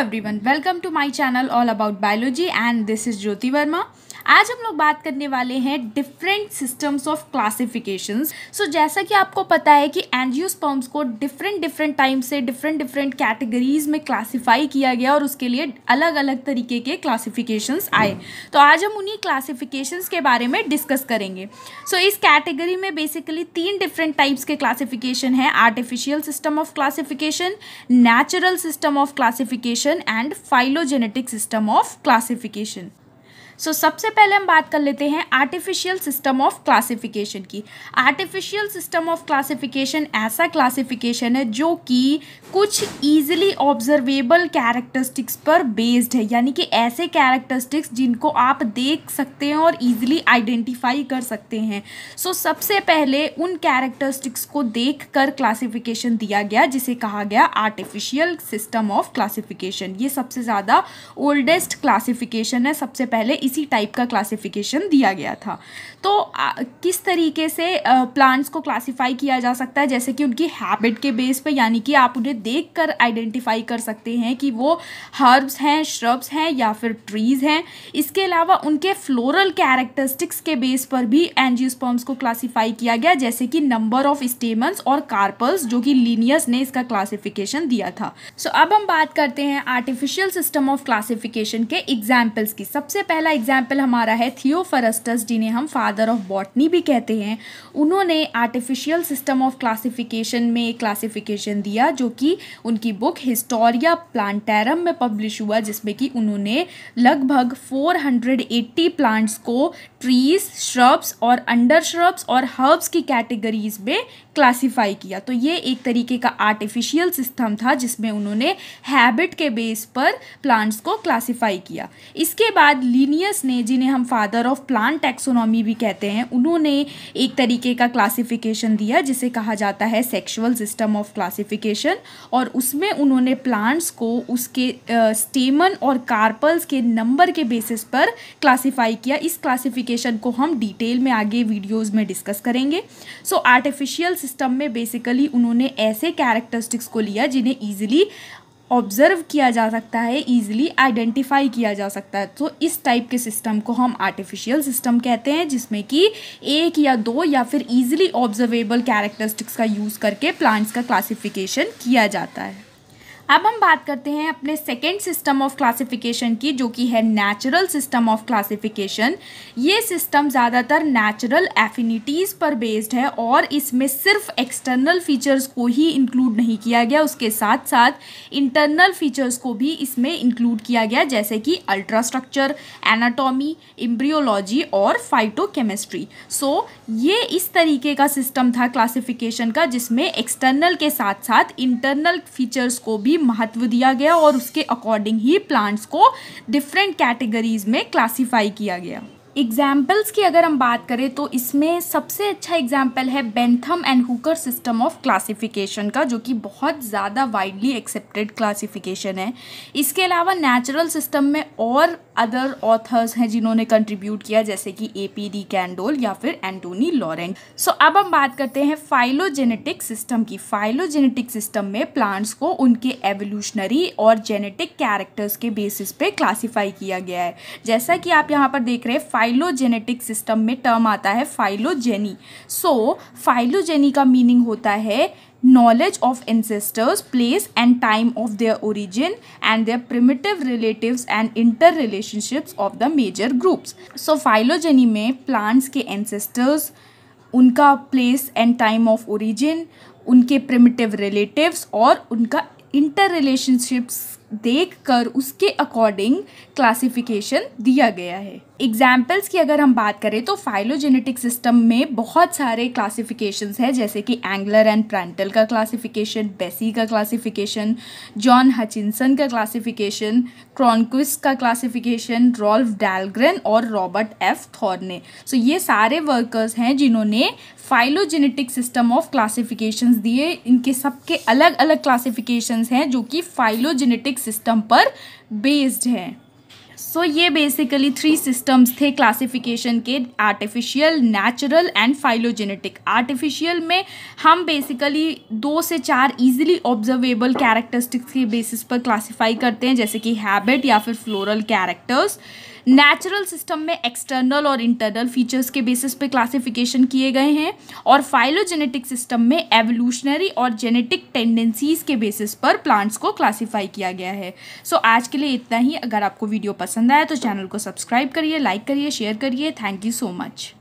Everyone welcome to my channel all about biology and this is Jyoti Verma आज हम लोग बात करने वाले हैं different systems of classification so जैसा कि आपको पता है कि एनजियोस्पर्म्स को डिफरेंट डिफरेंट टाइम से डिफरेंट डिफरेंट कैटेगरीज में क्लासिफाई किया गया और उसके लिए अलग अलग तरीके के क्लासिफिकेशंस आए तो आज हम उन्हीं क्लासिफिकेशंस के बारे में डिस्कस करेंगे सो so, इस कैटेगरी में बेसिकली तीन डिफरेंट टाइप्स के क्लासिफिकेशन है artificial system of classification natural system of classification classification and phylogenetic system of classification. So so, सबसे पहले हम बात कर लेते हैं आर्टिफिशियल सिस्टम ऑफ क्लासिफिकेशन की आर्टिफिशियल सिस्टम ऑफ क्लासिफिकेशन ऐसा क्लासिफिकेशन है जो कि कुछ ईजिली ऑब्जर्वेबल कैरेक्टरिस्टिक्स पर बेस्ड है यानी कि ऐसे कैरेक्टरिस्टिक्स जिनको आप देख सकते हैं और ईजिली आइडेंटिफाई कर सकते हैं सो so, सबसे पहले उन कैरेक्टरिस्टिक्स को देख कर क्लासिफिकेशन दिया गया जिसे कहा गया आर्टिफिशियल सिस्टम ऑफ क्लासिफिकेशन ये सबसे ज़्यादा ओल्डेस्ट क्लासिफिकेशन है सबसे पहले इसी टाइप का क्लासिफिकेशन दिया गया था तो आ, किस तरीके से प्लांट्स को क्लासिफाई किया जा सकता है जैसे कि उनकी हैबिट के बेस पर यानी कि आप उन्हें देख कर आइडेंटिफाई कर सकते हैं कि वो हर्ब्स हैं श्रब्स हैं या फिर ट्रीज़ हैं इसके अलावा उनके फ्लोरल कैरेक्टरिस्टिक्स के बेस पर भी एनजियोस्पर्म्स को क्लासिफाई किया गया जैसे कि नंबर ऑफ स्टेमन्स और कार्पल्स जो कि लीनियस ने इसका क्लासिफिकेशन दिया था सो so, अब हम बात करते हैं आर्टिफिशियल सिस्टम ऑफ क्लासिफिकेशन के एग्जाम्पल्स की सबसे पहला एग्जाम्पल हमारा है थियोफरस्टस जिन्हें हम फादर ऑफ बॉटनी भी कहते हैं उन्होंने आर्टिफिशियल सिस्टम ऑफ क्लासिफिकेशन में क्लासिफिकेशन दिया जो कि उनकी बुक हिस्टोरिया प्लांटेरम में पब्लिश हुआ जिसमें कि उन्होंने लगभग 480 प्लांट्स को ट्रीज श्रब्स और अंडर श्रब्स और हर्ब्स की कैटेगरीज में क्लासीफाई किया तो ये एक तरीके का आर्टिफिशियल सिस्टम था जिसमें उन्होंने हैबिट के बेस पर प्लांट्स को क्लासीफाई किया इसके बाद लीनियर यूजीनियस ने जिन्हें हम फादर ऑफ प्लांट टैक्सोनॉमी भी कहते हैं उन्होंने एक तरीके का क्लासिफिकेशन दिया जिसे कहा जाता है सेक्शुअल सिस्टम ऑफ क्लासिफिकेशन और उसमें उन्होंने प्लांट्स को उसके स्टेमन और कार्पल्स के नंबर के बेसिस पर क्लासीफाई किया इस क्लासिफिकेशन को हम डिटेल में आगे वीडियोज़ में डिस्कस करेंगे सो आर्टिफिशियल सिस्टम में बेसिकली उन्होंने ऐसे कैरेक्टरिस्टिक्स को लिया जिन्हें ईजिली ऑब्जर्व किया जा सकता है ईजिली आइडेंटिफाई किया जा सकता है तो इस टाइप के सिस्टम को हम आर्टिफिशियल सिस्टम कहते हैं जिसमें कि एक या दो या फिर ईजिली ऑब्जर्वेबल कैरेक्टरिस्टिक्स का यूज़ करके प्लांट्स का क्लासिफिकेशन किया जाता है अब हम बात करते हैं अपने सेकेंड सिस्टम ऑफ क्लासिफिकेशन की जो कि है नेचुरल सिस्टम ऑफ क्लासिफिकेशन ये सिस्टम ज़्यादातर नेचुरल एफिनिटीज़ पर बेस्ड है और इसमें सिर्फ एक्सटर्नल फीचर्स को ही इंक्लूड नहीं किया गया उसके साथ साथ इंटरनल फीचर्स को भी इसमें इंक्लूड किया गया जैसे कि अल्ट्रास्ट्रक्चर एनाटॉमी एम्ब्रियोलॉजी और फाइटोकेमिस्ट्री सो so, ये इस तरीके का सिस्टम था क्लासिफिकेशन का जिसमें एक्सटर्नल के साथ साथ इंटरनल फीचर्स को भी ही महत्व दिया गया और उसके अकॉर्डिंग ही प्लांट्स को डिफरेंट कैटेगरीज में क्लासीफाई किया गया एग्जाम्पल्स की अगर हम बात करें तो इसमें सबसे अच्छा एग्जाम्पल है Bentham and Hooker system of classification का जो कि बहुत ज़्यादा वाइडली एक्सेप्टेड क्लासिफिकेशन है इसके अलावा नेचुरल सिस्टम में और अदर ऑथर्स हैं जिन्होंने कंट्रीब्यूट किया जैसे कि ए पी डी कैंडोल या फिर एंटोनी लॉरेंट सो so, अब हम बात करते हैं फाइलोजेनेटिक सिस्टम की फाइलोजेनेटिक सिस्टम में प्लांट्स को उनके एवोल्यूशनरी और जेनेटिक कैरेक्टर्स के बेसिस पे क्लासीफाई किया गया है जैसा कि आप यहाँ पर देख रहे हैं फाइलोजेनेटिक सिस्टम में टर्म आता है फाइलोजेनी सो so, फाइलोजेनी का मीनिंग होता है knowledge of ancestors place and time of their origin and their primitive relatives and inter relationships of the major groups so phylogeny में प्लांट्स के ancestors उनका place and time of origin उनके primitive relatives और उनका inter relationships देख कर उसके according classification दिया गया है एग्जाम्पल्स की अगर हम बात करें तो फाइलोजेनेटिक सिस्टम में बहुत सारे क्लासिफिकेशन है जैसे कि एंगलर एंड प्रांटल का क्लासिफिकेशन बेसी का क्लासिफिकेशन जॉन हचिनसन का क्लासिफिकेशन क्रॉनक्विस का क्लासिफिकेशन रॉल्फ डैलग्रेन और रॉबर्ट एफ थॉर्ने सो ये सारे वर्कर्स हैं जिन्होंने फाइलोजेनेटिक सिस्टम ऑफ क्लासिफिकेशन दिए इनके सबके अलग अलग क्लासिफिकेशन हैं जो कि फाइलोजेनेटिक सिस्टम पर बेस्ड हैं सो so, ये बेसिकली थ्री सिस्टम्स थे क्लासिफिकेशन के artificial natural and phylogenetic artificial में हम बेसिकली दो से चार इजीली ऑब्जर्वेबल कैरेक्टरिस्टिक्स के बेसिस पर क्लासिफाई करते हैं जैसे कि हैबिट या फिर फ्लोरल कैरेक्टर्स नेचुरल सिस्टम में एक्सटर्नल और इंटरनल फीचर्स के बेसिस पे क्लासिफिकेशन किए गए हैं और फाइलोजेनेटिक सिस्टम में एवोल्यूशनरी और जेनेटिक टेंडेंसीज के बेसिस पर प्लांट्स को क्लासिफाई किया गया है सो so, आज के लिए इतना ही अगर आपको वीडियो पसंद पसंद आया तो चैनल को सब्सक्राइब करिए लाइक करिए शेयर करिए थैंक यू सो मच